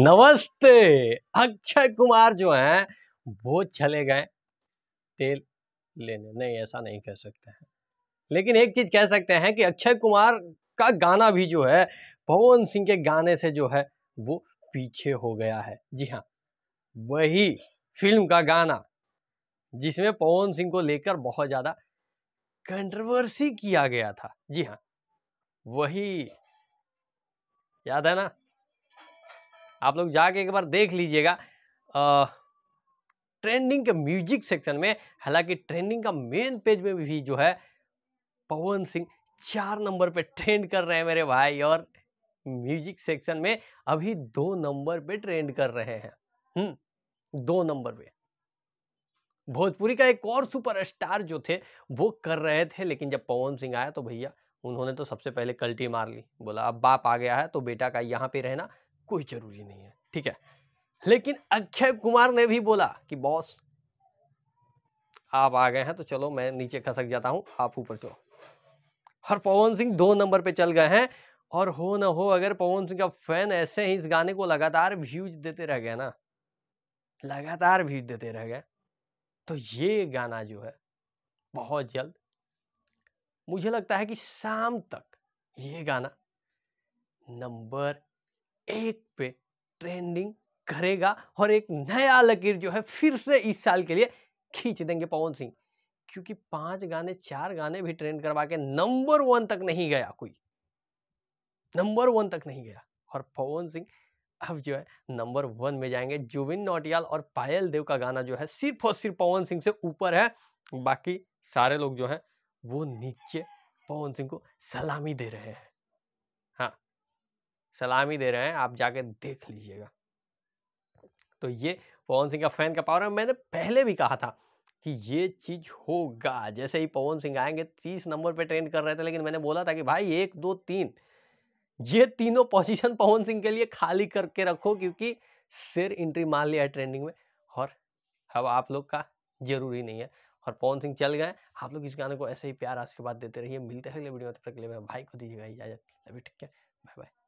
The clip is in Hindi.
नमस्ते अक्षय कुमार जो हैं वो चले गए तेल लेने नहीं ऐसा नहीं कह सकते हैं लेकिन एक चीज़ कह सकते हैं कि अक्षय कुमार का गाना भी जो है पवन सिंह के गाने से जो है वो पीछे हो गया है जी हाँ वही फिल्म का गाना जिसमें पवन सिंह को लेकर बहुत ज़्यादा कंट्रोवर्सी किया गया था जी हाँ वही याद है ना आप लोग जाके एक बार देख लीजिएगा ट्रेंडिंग के म्यूजिक सेक्शन में हालांकि ट्रेंडिंग का मेन पेज में भी जो है पवन सिंह चार नंबर पे ट्रेंड कर रहे हैं मेरे भाई और म्यूजिक सेक्शन में अभी दो नंबर पे ट्रेंड कर रहे हैं हम्म दो नंबर पे भोजपुरी का एक और सुपरस्टार जो थे वो कर रहे थे लेकिन जब पवन सिंह आया तो भैया उन्होंने तो सबसे पहले कल्टी मार ली बोला अब बाप आ गया है तो बेटा का यहाँ पे रहना कोई जरूरी नहीं है ठीक है लेकिन अक्षय कुमार ने भी बोला कि बॉस आप आ गए हैं तो चलो मैं नीचे खसक जाता हूं आप ऊपर चलो और पवन सिंह दो नंबर पे चल गए हैं और हो ना हो अगर पवन सिंह का फैन ऐसे ही इस गाने को लगातार व्यूज देते रह गए ना लगातार व्यूज देते रह गए तो ये गाना जो है बहुत जल्द मुझे लगता है कि शाम तक ये गाना नंबर एक पे ट्रेंडिंग करेगा और एक नया लकीर जो है फिर से इस साल के लिए खींच देंगे पवन सिंह क्योंकि पांच गाने चार गाने भी ट्रेंड करवा के नंबर वन तक नहीं गया कोई नंबर वन तक नहीं गया और पवन सिंह अब जो है नंबर वन में जाएंगे जुबिन नोटियाल और पायल देव का गाना जो है सिर्फ और सिर्फ पवन सिंह से ऊपर है बाकी सारे लोग जो हैं वो नीचे पवन सिंह को सलामी दे रहे हैं सलामी दे रहे हैं आप जाके देख लीजिएगा तो ये पवन सिंह का फैन का पावर है मैंने पहले भी कहा था कि ये चीज़ होगा जैसे ही पवन सिंह आएंगे तीस नंबर पे ट्रेंड कर रहे थे लेकिन मैंने बोला था कि भाई एक दो तीन ये तीनों पोजीशन पवन सिंह के लिए खाली करके रखो क्योंकि सिर इंट्री मान लिया है ट्रेंडिंग में और अब आप लोग का जरूरी नहीं है और पवन सिंह चल गए आप लोग इस गाने को ऐसे ही प्यार आशीर्वाद देते रहिए मिलते हैं अगले वीडियो में तब तक के लिए भाई को दीजिएगा इजाजत अभी ठीक है बाय बाय